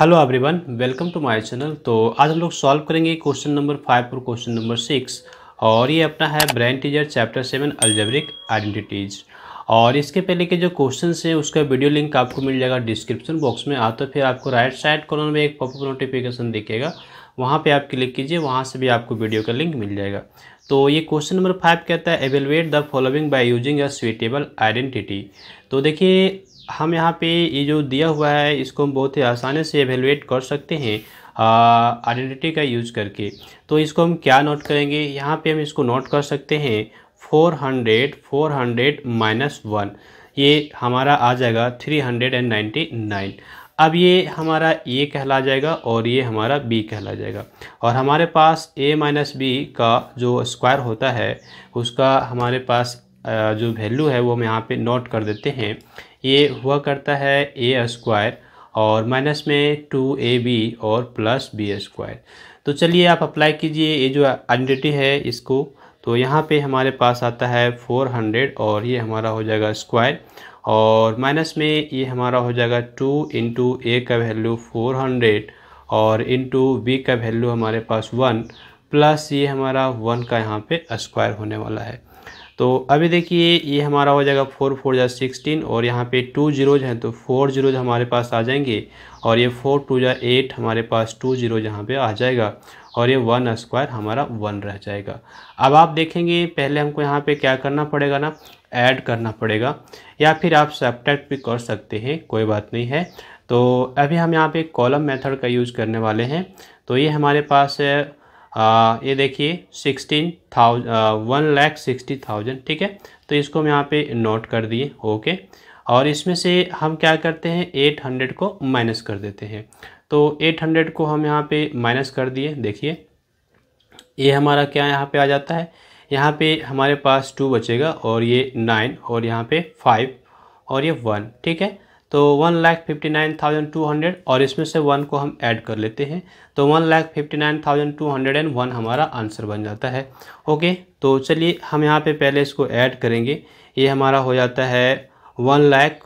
hello everyone welcome to my channel तो आज हम लोग सॉल्व करेंगे क्वेश्चन नंबर फाइव और क्वेश्चन नंबर सिक्स और ये अपना है brain teaser chapter seven algebraic identities और इसके पहले के जो क्वेश्चन हैं उसका वीडियो लिंक आपको मिल जाएगा डिस्क्रिप्शन बॉक्स में आ तो फिर आपको राइट साइड कॉर्नर में एक पॉपअप नोटिफिकेशन दिखेगा वहाँ पे आप क्लिक कीजिए वहाँ से भी आपको वीडियो का लिंक मिल जाएगा तो ये क्वेश्चन नंबर फाइव कहता है evaluate the following by using a suitable identity तो देखिए हम यहाँ पे ये जो दिया हुआ है इसको हम बहुत ही आसानी से एवेलुएट कर सकते हैं आइडेंटिटी का यूज करके तो इसको हम क्या नोट करेंगे यहाँ पे हम इसको नोट कर सकते हैं four hundred four hundred minus one ये हमारा आ जाएगा three hundred and ninety nine अब ये हमारा ए कहला जाएगा और ये हमारा बी कहला जाएगा और हमारे पास ए माइनस बी का जो स्क्वायर होता है उसका हमारे पास जो वैल्यू है वो हम यहाँ पे नोट कर देते हैं ये हुआ करता है ए स्क्वायर और माइनस में टू ए बी और प्लस बी स्क्वायर तो चलिए आप अप्लाई कीजिए ये जो आइडेंटिटी है इसको तो यहाँ पे हमारे पास आता है फोर हंड्रेड और ये हमारा हो जाएगा स्क्वायर और माइनस में ये हमारा हो जाएगा टू इंटू ए का वैल्यू फोर हंड्रेड और इंटू बी का वैल्यू हमारे पास वन प्लस ये हमारा वन का यहाँ पे स्क्वायर होने वाला है तो अभी देखिए ये हमारा हो जाएगा फोर फोर जा सिक्सटीन और यहाँ पे टू जीरोज हैं तो फोर जीरोज हमारे पास आ जाएंगे और ये फोर टू जा एट हमारे पास टू जीरो यहाँ पे आ जाएगा और ये वन स्क्वायर हमारा वन रह जाएगा अब आप देखेंगे पहले हमको यहाँ पे क्या करना पड़ेगा ना ऐड करना पड़ेगा या फिर आप सब्ट्रैक्ट भी कर सकते हैं कोई बात नहीं है तो अभी हम यहाँ पर कॉलम मेथड का यूज़ करने वाले हैं तो ये हमारे पास ये देखिए sixteen thousand one lakh sixty thousand ठीक है तो इसको हम यहाँ पे नोट कर दिए ओके और इसमें से हम क्या करते हैं एट हंड्रेड को माइनस कर देते हैं तो एट हंड्रेड को हम यहाँ पे माइनस कर दिए देखिए ये हमारा क्या यहाँ पे आ जाता है यहाँ पे हमारे पास टू बचेगा और ये नाइन और यहाँ पे फाइव और ये वन ठीक है तो one lakh fifty nine thousand two hundred और इसमें से वन को हम ऐड कर लेते हैं तो one lakh fifty nine thousand two hundred and one हमारा आंसर बन जाता है ओके तो चलिए हम यहाँ पे पहले इसको ऐड करेंगे ये हमारा हो जाता है one lakh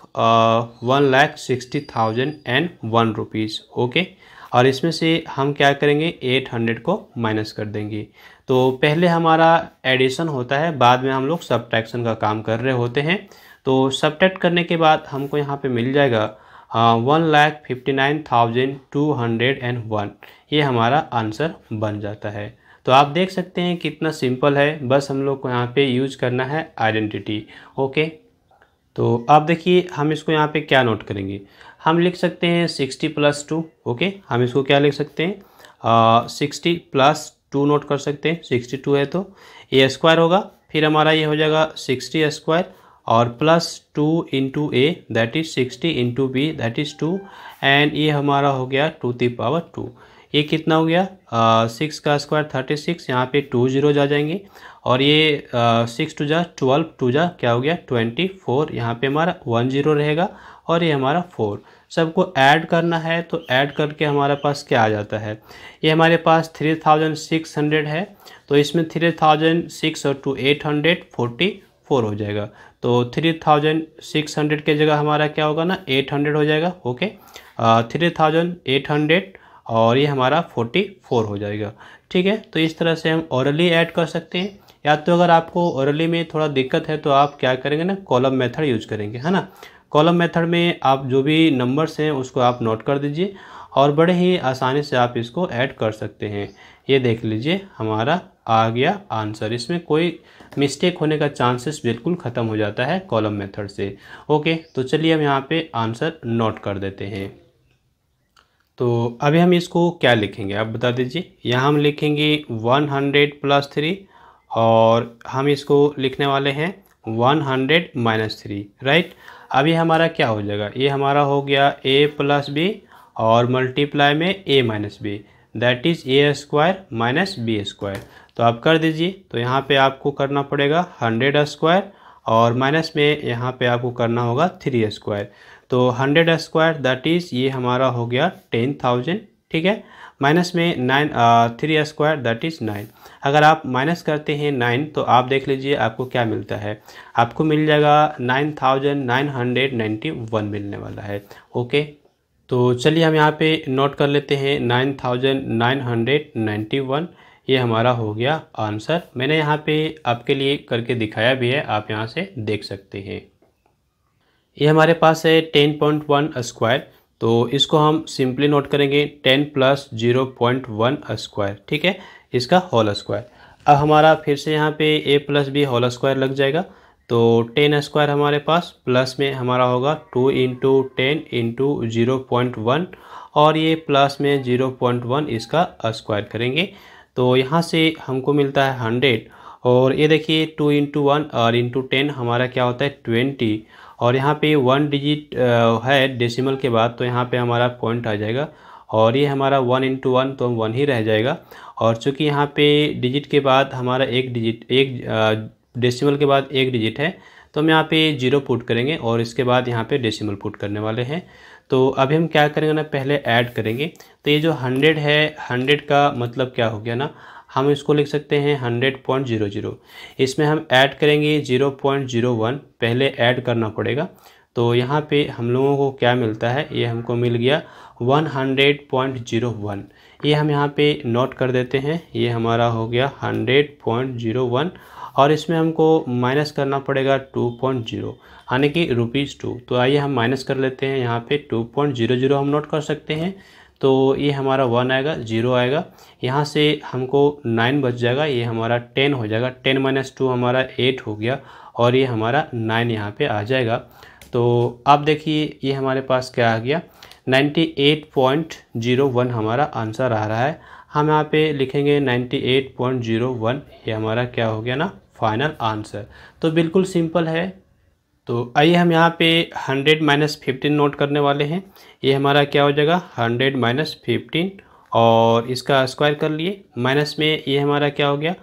one lakh sixty thousand and one rupees okay और इसमें से हम क्या करेंगे एट हंड्रेड को माइनस कर देंगे तो पहले हमारा एडिशन होता है बाद में हम लोग सब्ट्रैक्शन का काम कर रहे होते हैं तो सब्ट्रैक्ट करने के बाद हमको यहाँ पे मिल जाएगा one lakh fifty nine thousand two hundred and one ये हमारा आंसर बन जाता है तो आप देख सकते हैं कितना सिंपल है बस हम लोग को यहाँ पे यूज करना है आइडेंटिटी ओके तो आप देखिए हम इसको यहाँ पे क्या नोट करेंगे हम लिख सकते हैं सिक्सटी प्लस टू ओके हम इसको क्या लिख सकते हैं सिक्सटी प्लस टू नोट कर सकते हैं सिक्सटी टू है तो ये स्क्वायर होगा फिर हमारा ये हो जाएगा सिक्सटी स्क्वायर और plus two into A that is sixty into B that is two and ये हमारा हो गया टू दी पावर टू ये कितना हो गया सिक्स uh, का स्क्वायर थर्टी सिक्स यहाँ पे टू जीरो जा जाएंगे और ये सिक्स टू जा ट्वेल्व टू जा क्या हो गया ट्वेंटी फोर यहाँ पर हमारा वन जीरो रहेगा और ये हमारा फोर सबको ऐड करना है तो ऐड करके हमारे पास क्या आ जाता है ये हमारे पास थ्री थाउजेंड सिक्स हंड्रेड है तो इसमें थ्री थाउजेंड सिक्स और two eight hundred forty four हो जाएगा तो थ्री थाउजेंड सिक्स हंड्रेड के जगह हमारा क्या होगा ना एट हंड्रेड हो जाएगा okay three thousand eight hundred और ये हमारा फोर्टी फोर हो जाएगा ठीक है तो इस तरह से हम औरली ऐड कर सकते हैं या तो अगर आपको औरली में थोड़ा दिक्कत है तो आप क्या करेंगे ना कॉलम मेथड यूज करेंगे है ना कॉलम मेथड में आप जो भी नंबर्स हैं उसको आप नोट कर दीजिए और बड़े ही आसानी से आप इसको ऐड कर सकते हैं ये देख लीजिए हमारा आ गया आंसर इसमें कोई मिस्टेक होने का चांसेस बिल्कुल ख़त्म हो जाता है कॉलम मेथड से ओके तो चलिए हम यहाँ पे आंसर नोट कर देते हैं तो अभी हम इसको क्या लिखेंगे आप बता दीजिए यहाँ हम लिखेंगे वन हंड्रेड प्लस थ्री और हम इसको लिखने वाले हैं one hundred minus three right अभी हमारा क्या हो जाएगा ये हमारा हो गया ए प्लस बी और मल्टीप्लाई में A minus B that is A square minus B square तो आप कर दीजिए तो यहाँ पे आपको करना पड़ेगा हंड्रेड स्क्वायर और माइनस में यहाँ पे आपको करना होगा थ्री स्क्वायर तो हंड्रेड स्क्वायर दैट इज़ ये हमारा हो गया टेन थाउजेंड ठीक है माइनस में nine three square that is nine अगर आप माइनस करते हैं नाइन तो आप देख लीजिए आपको क्या मिलता है आपको मिल जाएगा nine thousand nine hundred ninety one मिलने वाला है ओके तो चलिए हम यहाँ पे नोट कर लेते हैं nine thousand nine hundred ninety one ये हमारा हो गया आंसर मैंने यहाँ पे आपके लिए करके दिखाया भी है आप यहाँ से देख सकते हैं ये हमारे पास है टेन पॉइंट वन स्क्वायर तो इसको हम सिंपली नोट करेंगे ten plus zero point one square ठीक है इसका होल स्क्वायर अब हमारा फिर से यहाँ पे A plus B whole square लग जाएगा तो टेन स्क्वायर हमारे पास प्लस में हमारा होगा two into ten into zero point one और ये प्लस में ज़ीरो पॉइंट वन इसका स्क्वायर करेंगे तो यहाँ से हमको मिलता है हंड्रेड और ये देखिए टू इंटू वन और इंटू टेन हमारा क्या होता है ट्वेंटी और यहाँ पे वन डिजिट है डेसिमल के बाद तो यहाँ पे हमारा पॉइंट आ जाएगा और ये हमारा वन इंटू वन तो वन ही रह जाएगा और चूँकि यहाँ पे डिजिट के बाद हमारा एक डिजिट एक डेसिमल के बाद एक डिजिट है तो हम यहाँ पे जीरो पुट करेंगे और इसके बाद यहाँ पे डेसिमल पुट करने वाले हैं तो अभी हम क्या करेंगे ना पहले ऐड करेंगे तो ये जो हंड्रेड है हंड्रेड का मतलब क्या हो गया ना हम इसको लिख सकते हैं हंड्रेड पॉइंट जीरो जीरो इसमें हम ऐड करेंगे जीरो पॉइंट जीरो वन पहले ऐड करना पड़ेगा तो यहाँ पे हम लोगों को क्या मिलता है ये हमको मिल गया one hundred point zero one ये हम यहाँ पे नोट कर देते हैं ये हमारा हो गया हंड्रेड पॉइंट जीरो वन और इसमें हमको माइनस करना पड़ेगा टू पॉइंट जीरो यानी कि रुपीज़ टू तो आइए हम माइनस कर लेते हैं यहाँ पे टू पॉइंट जीरो जीरो हम नोट कर सकते हैं तो ये हमारा वन आएगा जीरो आएगा यहाँ से हमको नाइन बच जाएगा ये हमारा टेन हो जाएगा टेन माइनस टू हमारा एट हो गया और ये हमारा नाइन यहाँ पे आ जाएगा तो आप देखिए ये हमारे पास क्या आ गया ninety eight point zero one हमारा आंसर आ रहा है हम यहाँ पे लिखेंगे ninety eight point zero one ये हमारा क्या हो गया ना फाइनल आंसर तो बिल्कुल सिंपल है तो आइए हम यहाँ पे 100 माइनस फिफ्टीन नोट करने वाले हैं ये हमारा क्या हो जाएगा 100 माइनस फिफ्टीन और इसका स्क्वायर कर लिए माइनस में ये हमारा क्या हो गया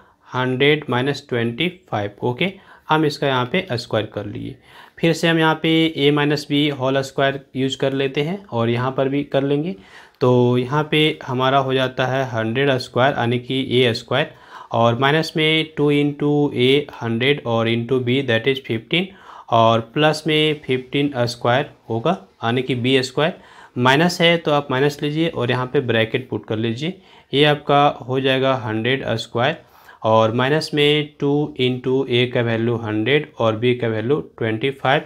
100 माइनस ट्वेंटी फाइव ओके हम इसका यहाँ पे स्क्वायर कर लिए फिर से हम यहाँ पे a minus B whole square use कर लेते हैं और यहाँ पर भी कर लेंगे तो यहाँ पे हमारा हो जाता है हंड्रेड स्क्वायर यानी कि ए स्क्वायर और माइनस में टू इंटू ए हंड्रेड और into B that is fifteen और प्लस में फिफ्टीन स्क्वायर होगा यानी कि बी स्क्वायर माइनस है तो आप माइनस लीजिए और यहाँ पे ब्रैकेट पुट कर लीजिए ये आपका हो जाएगा हंड्रेड स्क्वायर और माइनस में टू इंटू ए का वैल्यू हंड्रेड और बी का वैल्यू ट्वेंटी फाइव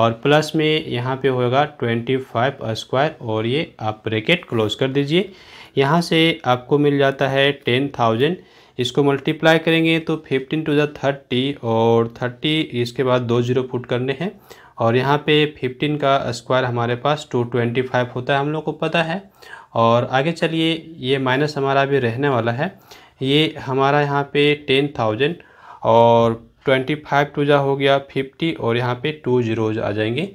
और प्लस में यहाँ पे होगा ट्वेंटी फाइव स्क्वायर और ये आप ब्रैकेट क्लोज कर दीजिए यहाँ से आपको मिल जाता है टेन थाउजेंड इसको मल्टीप्लाई करेंगे तो फिफ्टीन टू जै थर्टी और थर्टी इसके बाद दो जीरो फुट करने हैं और यहाँ पे फिफ्टीन का स्क्वायर हमारे पास टू ट्वेंटी फाइव होता है हम लोग को पता है और आगे चलिए ये माइनस हमारा अभी रहने वाला है ये हमारा यहाँ पे टेन थाउजेंड और ट्वेंटी फाइव टू जा हो गया फिफ्टी और यहाँ पे टू जीरोज आ जाएंगे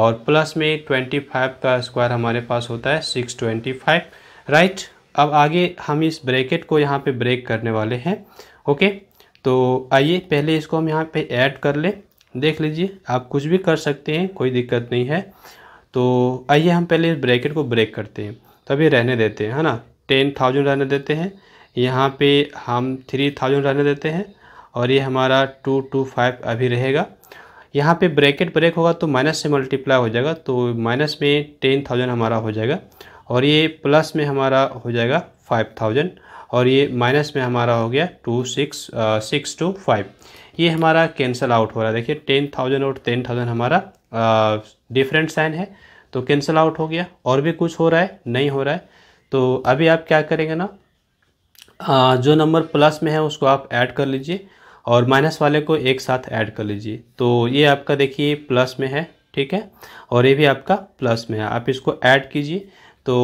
और प्लस में ट्वेंटी फाइव का स्क्वायर हमारे पास होता है सिक्स ट्वेंटी फाइव राइट अब आगे हम इस ब्रैकेट को यहाँ पे ब्रेक करने वाले हैं ओके तो आइए पहले इसको हम यहाँ पे ऐड कर लें देख लीजिए आप कुछ भी कर सकते हैं कोई दिक्कत नहीं है तो आइए हम पहले इस ब्रैकेट को ब्रेक करते हैं तो अभी रहने देते हैं है ना टेन थाउजेंड रहने देते हैं यहाँ पे हम थ्री थाउजेंड रहने देते हैं और ये हमारा टू टू फाइव अभी रहेगा यहाँ पे ब्रैकेट ब्रेक होगा तो माइनस से मल्टीप्लाई हो जाएगा तो माइनस में टेन थाउजेंड हमारा हो जाएगा और ये प्लस में हमारा हो जाएगा फाइव थाउजेंड और ये माइनस में हमारा हो गया two six six two five ये हमारा कैंसिल आउट हो रहा है देखिए टेन थाउजेंड और टेन थाउजेंड हमारा डिफरेंट साइन है तो कैंसिल आउट हो गया और भी कुछ हो रहा है नहीं हो रहा है तो अभी आप क्या करेंगे ना आ, जो नंबर प्लस में है उसको आप ऐड कर लीजिए और माइनस वाले को एक साथ ऐड कर लीजिए तो ये आपका देखिए प्लस में है ठीक है और ये भी आपका प्लस में है आप इसको ऐड कीजिए तो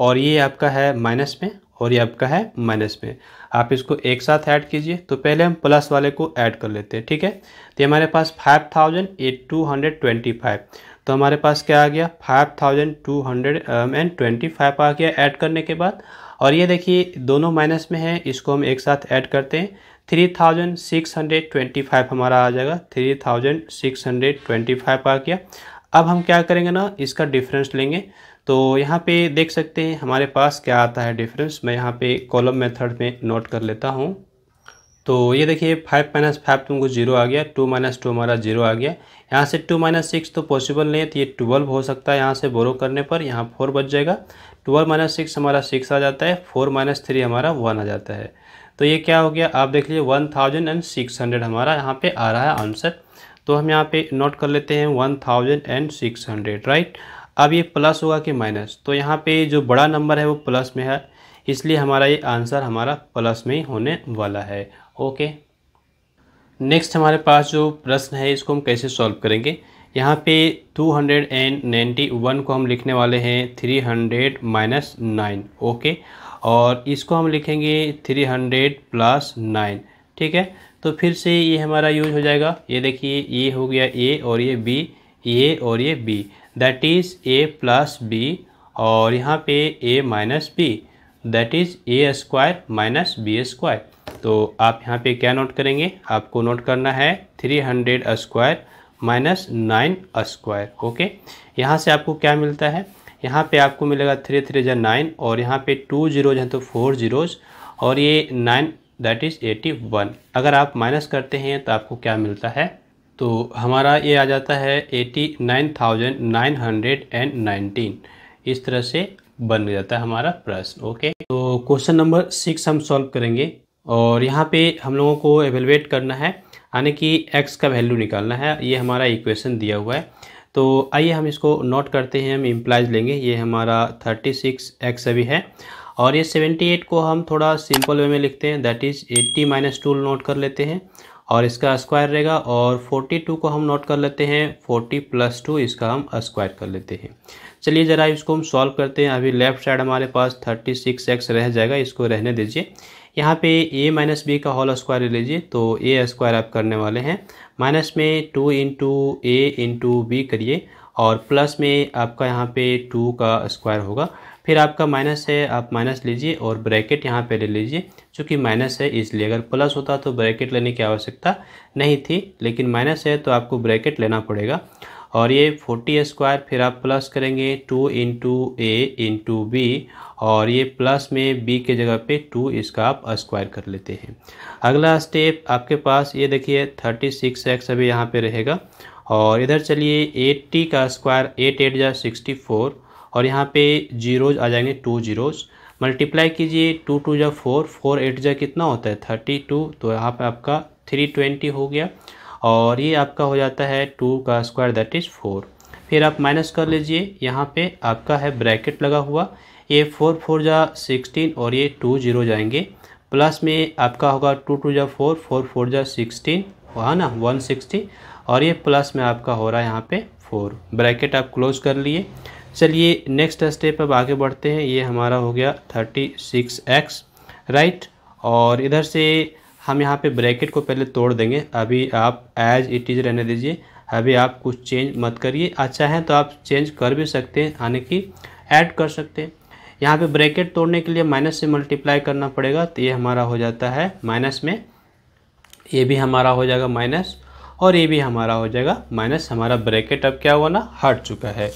और ये आपका है माइनस में और ये आपका है माइनस में आप इसको एक साथ ऐड कीजिए तो पहले हम प्लस वाले को ऐड कर लेते हैं ठीक है तो हमारे पास five thousand eight two hundred twenty five तो हमारे पास क्या आ गया five thousand two hundred and twenty five आ गया ऐड करने के बाद और ये देखिए दोनों माइनस में है इसको हम एक साथ ऐड करते हैं three thousand six hundred twenty five हमारा आ जाएगा three thousand six hundred twenty five आ गया अब हम क्या करेंगे ना इसका डिफरेंस लेंगे तो यहाँ पे देख सकते हैं हमारे पास क्या आता है डिफरेंस मैं यहाँ पे कॉलम मेथड में नोट कर लेता हूँ तो ये देखिए फाइव माइनस फाइव तुमको जीरो आ गया टू माइनस टू हमारा जीरो आ गया यहाँ से टू माइनस सिक्स तो पॉसिबल नहीं है तो ये ट्वेल्व हो सकता है यहाँ से बोरो करने पर यहाँ फोर बच जाएगा ट्वेल्व माइनस सिक्स हमारा सिक्स आ जाता है फोर माइनस थ्री हमारा वन आ जाता है तो ये क्या हो गया आप देख लीजिए one thousand and six hundred हमारा यहाँ पे आ रहा है आंसर तो हम यहाँ पे नोट कर लेते हैं one thousand and six hundred right अब ये प्लस होगा कि माइनस तो यहाँ पे जो बड़ा नंबर है वो प्लस में है इसलिए हमारा ये आंसर हमारा प्लस में ही होने वाला है ओके नेक्स्ट हमारे पास जो प्रश्न है इसको हम कैसे सॉल्व करेंगे यहाँ पे 291 को हम लिखने वाले हैं 300 हंड्रेड माइनस नाइन ओके और इसको हम लिखेंगे 300 हंड्रेड प्लस नाइन ठीक है तो फिर से ये हमारा यूज हो जाएगा ये देखिए ये हो गया ए और ये बी ए और ये B that is A plus B और यहाँ पे A minus B that is A square minus B square तो आप यहाँ पे क्या नोट करेंगे आपको नोट करना है three hundred square minus nine square okay यहाँ से आपको क्या मिलता है यहाँ पे आपको मिलेगा थ्री थ्री जै नाइन और यहाँ पे टू जीरोज हैं तो फोर जीरोज और ये nine that is eighty one अगर आप माइनस करते हैं तो आपको क्या मिलता है तो हमारा ये आ जाता है eighty nine thousand nine hundred and nineteen इस तरह से बन जाता है हमारा प्रश्न ओके तो क्वेश्चन नंबर सिक्स हम सॉल्व करेंगे और यहाँ पे हम लोगों को एवेलुएट करना है यानी कि एक्स का वैल्यू निकालना है ये हमारा इक्वेशन दिया हुआ है तो आइए हम इसको नोट करते हैं हम इम्प्लाइज लेंगे ये हमारा थर्टी सिक्स एक्स अभी है और ये सेवेंटी एट को हम थोड़ा सिंपल वे में लिखते हैं that is eighty minus two note कर लेते हैं और इसका स्क्वायर रहेगा और 42 को हम नोट कर लेते हैं 40 प्लस टू इसका हम स्क्वायर कर लेते हैं चलिए ज़रा इसको हम सॉल्व करते हैं अभी लेफ्ट साइड हमारे पास 36x रह जाएगा इसको रहने दीजिए यहाँ पे ए माइनस बी का होल स्क्वायर ले लीजिए तो ए स्क्वायर आप करने वाले हैं माइनस में two into A into B करिए और प्लस में आपका यहाँ पे टू का स्क्वायर होगा फिर आपका माइनस है आप माइनस लीजिए और ब्रैकेट यहाँ पे ले लीजिए चूँकि माइनस है इसलिए अगर प्लस होता तो ब्रैकेट लेने की आवश्यकता नहीं थी लेकिन माइनस है तो आपको ब्रैकेट लेना पड़ेगा और ये फोर्टी स्क्वायर फिर आप प्लस करेंगे two into A into B और ये प्लस में बी के जगह पे टू इसका आप स्क्वायर कर लेते हैं अगला स्टेप आपके पास ये देखिए थर्टी सिक्स एक्स अभी यहाँ पे रहेगा और इधर चलिए एट्टी का स्क्वायर एट एट जा सिक्सटी फोर और यहाँ पे जीरोज आ जाएंगे टू जीरोज मल्टीप्लाई कीजिए टू टू जा फोर फोर एट जा कितना होता है थर्टी टू तो यहाँ पे आपका थ्री ट्वेंटी हो गया और ये आपका हो जाता है टू का स्क्वायर दैट इज़ फोर फिर आप माइनस कर लीजिए यहाँ पे आपका है ब्रैकेट लगा हुआ ये फोर फोर जा सिक्सटीन और ये टू जीरो जाएंगे प्लस में आपका होगा टू टू जा फोर फोर फोर जा सिक्सटीन है हाँ ना वन सिक्सटी और ये प्लस में आपका हो रहा है यहाँ पे फोर ब्रैकेट आप क्लोज कर लिए चलिए नेक्स्ट स्टेप अब आगे बढ़ते हैं ये हमारा हो गया थर्टी सिक्स एक्स राइट और इधर से हम यहाँ पे ब्रैकेट को पहले तोड़ देंगे अभी आप एज इट इज़ रहने दीजिए अभी आप कुछ चेंज मत करिए अच्छा है तो आप चेंज कर भी सकते हैं यानी कि ऐड कर सकते हैं यहाँ पे ब्रैकेट तोड़ने के लिए माइनस से मल्टीप्लाई करना पड़ेगा तो ये हमारा हो जाता है माइनस में ये भी हमारा हो जाएगा माइनस और ये भी हमारा हो जाएगा माइनस हमारा ब्रैकेट अब क्या हुआ ना हट चुका है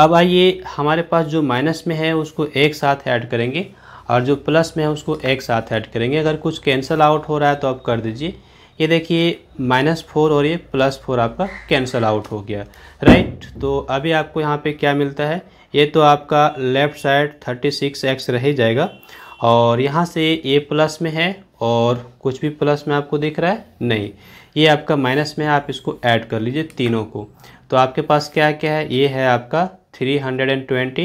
अब आइए हमारे पास जो माइनस में है उसको एक साथ ऐड करेंगे और जो प्लस में है उसको एक साथ ऐड करेंगे अगर कुछ कैंसिल आउट हो रहा है तो आप कर दीजिए ये देखिए माइनस फोर और ये प्लस फोर आपका कैंसिल आउट हो गया राइट तो अभी आपको यहाँ पे क्या मिलता है ये तो आपका left side thirty six X रह जाएगा और यहाँ से ये प्लस में है और कुछ भी प्लस में आपको दिख रहा है नहीं ये आपका माइनस में है आप इसको ऐड कर लीजिए तीनों को तो आपके पास क्या क्या है ये है आपका थ्री हंड्रेड एंड ट्वेंटी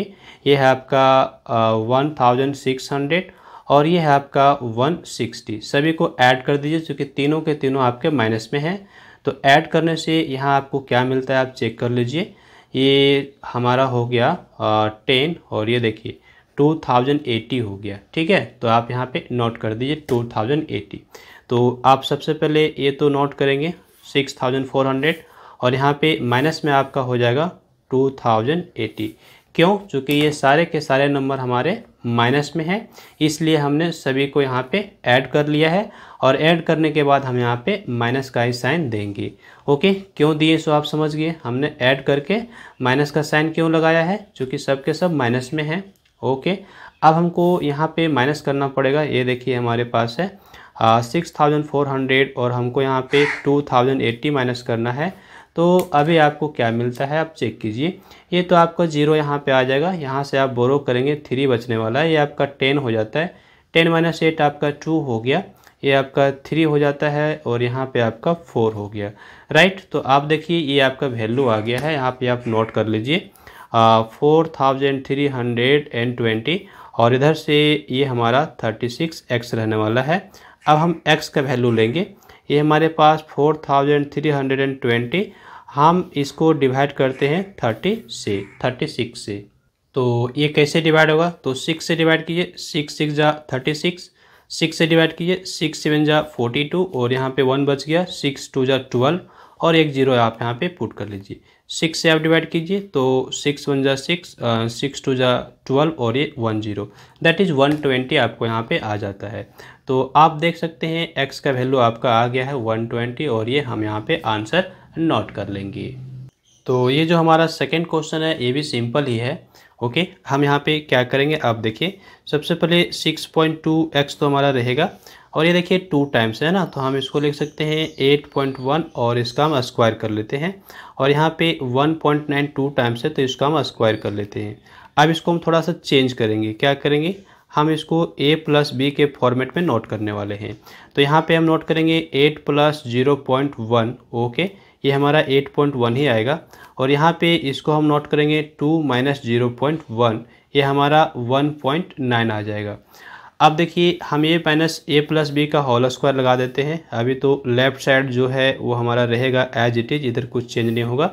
ये है आपका वन थाउजेंड सिक्स हंड्रेड और ये है आपका वन सिक्सटी सभी को ऐड कर दीजिए क्योंकि तीनों के तीनों आपके माइनस में हैं तो ऐड करने से यहाँ आपको क्या मिलता है आप चेक कर लीजिए ये हमारा हो गया टेन और ये देखिए टू थाउजेंड हो गया ठीक है तो आप यहाँ पे नोट कर दीजिए टू थाउजेंड एटी तो आप सबसे पहले ये तो नोट करेंगे सिक्स थाउजेंड फोर हंड्रेड और यहाँ पे माइनस में आपका हो जाएगा टू थाउजेंड एटी क्यों चूँकि ये सारे के सारे नंबर हमारे माइनस में हैं इसलिए हमने सभी को यहाँ पे ऐड कर लिया है और ऐड करने के बाद हम यहाँ पे माइनस का ही साइन देंगे ओके क्यों दिए सो आप समझ गए हमने ऐड करके माइनस का साइन क्यों लगाया है चूँकि सब के सब माइनस में हैं ओके अब हमको यहाँ पे माइनस करना पड़ेगा ये देखिए हमारे पास है सिक्स थाउजेंड फोर हंड्रेड और हमको यहाँ पे टू थाउजेंड एट्टी माइनस करना है तो अभी आपको क्या मिलता है आप चेक कीजिए ये तो आपका जीरो यहाँ पे आ जाएगा यहाँ से आप बोरो करेंगे थ्री बचने वाला है ये आपका टेन हो जाता है टेन माइनस एट आपका टू हो गया ये आपका थ्री हो जाता है और यहाँ पे आपका फोर हो गया राइट तो आप देखिए ये आपका वैल्यू आ गया है यहाँ पे आप नोट कर लीजिए four thousand three hundred and twenty और इधर से ये हमारा थर्टी सिक्स एक्स रहने वाला है अब हम एक्स का वैल्यू लेंगे ये हमारे पास four thousand three hundred and twenty हम इसको डिवाइड करते हैं थर्टी से थर्टी सिक्स से तो ये कैसे डिवाइड होगा तो सिक्स से डिवाइड कीजिए सिक्स सिक्स जा थर्टी सिक्स सिक्स से डिवाइड कीजिए सिक्स सेवन जा फोर्टी टू और यहाँ पे वन बच गया सिक्स टू जा ट्वेल्व और एक जीरो आप यहाँ पे पुट कर लीजिए सिक्स से आप डिवाइड कीजिए तो सिक्स वन जा सिक्स सिक्स टू जा ट्वेल्व और ये one zero that is one twenty आपको यहाँ पे आ जाता है तो आप देख सकते हैं एक्स का वैल्यू आपका आ गया है वन ट्वेंटी और ये हम यहाँ पे आंसर नोट कर लेंगे तो ये जो हमारा सेकेंड क्वेश्चन है ये भी सिंपल ही है ओके हम यहाँ पे क्या करेंगे आप देखिए सबसे पहले सिक्स पॉइंट टू एक्स तो हमारा रहेगा और ये देखिए टू टाइम्स है ना तो हम इसको लिख सकते हैं एट पॉइंट वन और इसका हम स्क्वायर कर लेते हैं और यहाँ पे one point nine two times है तो इसका हम स्क्वायर कर लेते हैं अब इसको हम थोड़ा सा चेंज करेंगे क्या करेंगे हम इसको a प्लस बी के फॉर्मेट में नोट करने वाले हैं तो यहाँ पे हम नोट करेंगे eight plus zero point one okay ये हमारा एट पॉइंट वन ही आएगा और यहाँ पे इसको हम नोट करेंगे two minus zero point one ये हमारा वन पॉइंट नाइन आ जाएगा अब देखिए हम ये माइनस ए प्लस बी का होल स्क्वायर लगा देते हैं अभी तो लेफ़्ट साइड जो है वो हमारा रहेगा एज इट इज़ इधर कुछ चेंज नहीं होगा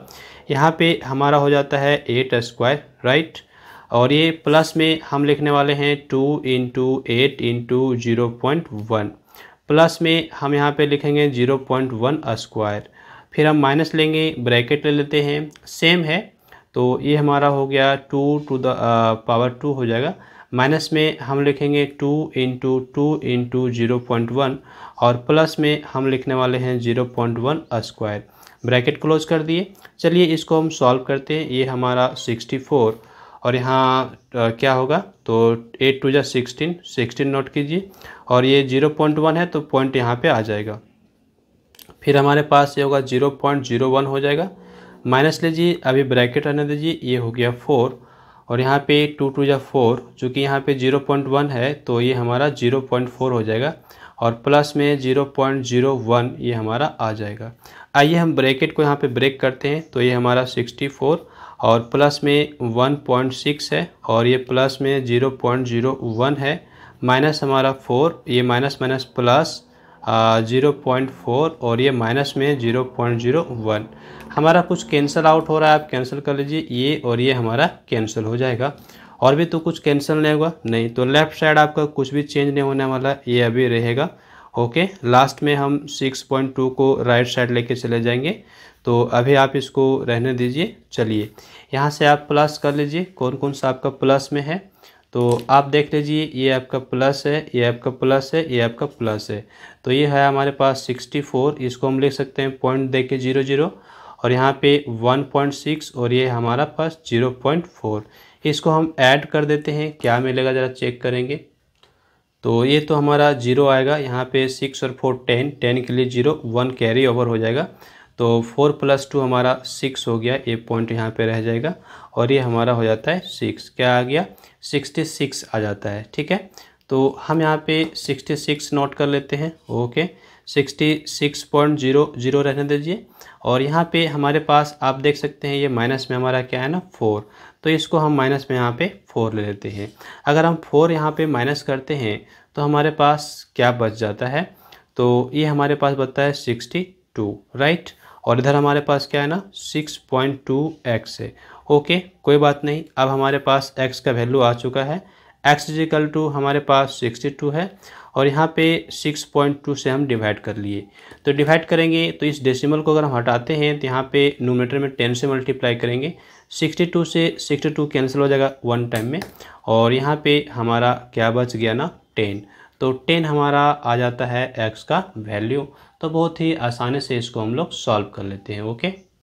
यहाँ पे हमारा हो जाता है एट स्क्वायर राइट और ये प्लस में हम लिखने वाले हैं two into eight into zero point one plus में हम यहाँ पे लिखेंगे जीरो पॉइंट वन स्क्वायर फिर हम माइनस लेंगे ब्रैकेट ले लेते हैं सेम है तो ये हमारा हो गया two two the power two हो जाएगा माइनस में हम लिखेंगे two into two into zero point one और प्लस में हम लिखने वाले हैं zero point one square bracket close कर दिए चलिए इसको हम सॉल्व करते हैं ये हमारा सिक्सटी फोर और यहाँ क्या होगा तो एट टू जा सिक्सटीन सिक्सटीन नोट कीजिए और ये जीरो पॉइंट वन है तो पॉइंट यहाँ पे आ जाएगा फिर हमारे पास ये होगा जीरो पॉइंट जीरो वन हो जाएगा माइनस लीजिए अभी ब्रैकेट आने दीजिए ये हो गया फोर और यहाँ पे टू टू या फोर चूँकि यहाँ पे ज़ीरो पॉइंट वन है तो ये हमारा ज़ीरो पॉइंट फोर हो जाएगा और प्लस में ज़ीरो पॉइंट ज़ीरो वन ये हमारा आ जाएगा आइए हम ब्रैकेट को यहाँ पे ब्रेक करते हैं तो ये हमारा सिक्सटी फोर और प्लस में वन पॉइंट सिक्स है और ये प्लस में ज़ीरो पॉइंट ज़ीरो वन है माइनस हमारा फोर ये minus minus plus zero point four और ये माइनस में ज़ीरो पॉइंट ज़ीरो वन हमारा कुछ कैंसिल आउट हो रहा है आप कैंसिल कर लीजिए ये और ये हमारा कैंसिल हो जाएगा और भी तो कुछ कैंसिल नहीं होगा नहीं तो लेफ़्ट साइड आपका कुछ भी चेंज नहीं होने वाला ये अभी रहेगा ओके लास्ट में हम 6.2 को राइट साइड लेके चले जाएंगे तो अभी आप इसको रहने दीजिए चलिए यहाँ से आप प्लस कर लीजिए कौन कौन सा आपका प्लस में है तो आप देख लीजिए ये आपका प्लस है ये आपका प्लस है ये आपका प्लस है तो ये है हमारे पास सिक्सटी फोर इसको हम लिख सकते हैं पॉइंट दे के जीरो जीरो और यहाँ पे वन पॉइंट सिक्स और ये हमारा पास जीरो पॉइंट फोर इसको हम ऐड कर देते हैं क्या मिलेगा ज़रा चेक करेंगे तो ये तो हमारा जीरो आएगा यहाँ पे सिक्स और फोर टेन टेन के लिए जीरो वन कैरी ओवर हो जाएगा तो फोर प्लस टू हमारा सिक्स हो गया ये पॉइंट यहाँ पे रह जाएगा और ये हमारा हो जाता है सिक्स क्या आ गया सिक्सटी सिक्स आ जाता है ठीक है तो हम यहाँ पे सिक्सटी सिक्स नोट कर लेते हैं okay sixty six point zero zero रहने दीजिए और यहाँ पे हमारे पास आप देख सकते हैं ये माइनस में हमारा क्या है ना फोर तो इसको हम माइनस में यहाँ पे फोर ले लेते हैं अगर हम फोर यहाँ पे माइनस करते हैं तो हमारे पास क्या बच जाता है तो ये हमारे पास बचता है सिक्सटी टू राइट और इधर हमारे पास क्या है ना सिक्स पॉइंट टू एक्स है ओके कोई बात नहीं अब हमारे पास एक्स का वैल्यू आ चुका है एक्स इजिकल टू हमारे पास सिक्सटी टू है और यहाँ पे सिक्स पॉइंट टू से हम डिवाइड कर लिए तो डिवाइड करेंगे तो इस डेसिमल को अगर हम हटाते हैं तो यहाँ पे नोमीटर में टेन से मल्टीप्लाई करेंगे सिक्सटी टू से सिक्सटी टू कैंसिल हो जाएगा वन टाइम में और यहाँ पे हमारा क्या बच गया ना टेन तो टेन हमारा आ जाता है एक्स का वैल्यू तो बहुत ही आसानी से इसको हम लोग सॉल्व कर लेते हैं ओके